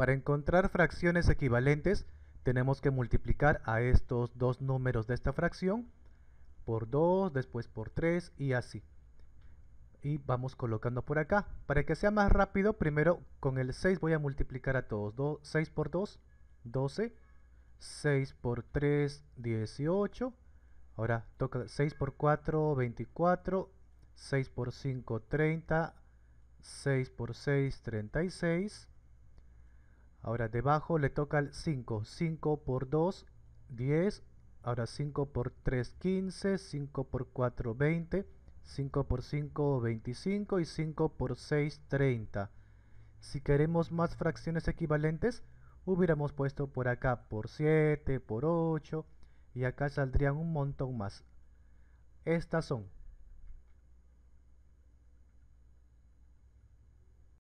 Para encontrar fracciones equivalentes, tenemos que multiplicar a estos dos números de esta fracción por 2, después por 3 y así. Y vamos colocando por acá. Para que sea más rápido, primero con el 6 voy a multiplicar a todos. 6 por 2, 12. 6 por 3, 18. Ahora toca 6 por 4, 24. 6 por 5, 30. 6 por 6, 36. Ahora debajo le toca el 5. 5 por 2, 10. Ahora 5 por 3, 15. 5 por 4, 20. 5 por 5, 25. Y 5 por 6, 30. Si queremos más fracciones equivalentes, hubiéramos puesto por acá por 7, por 8. Y acá saldrían un montón más. Estas son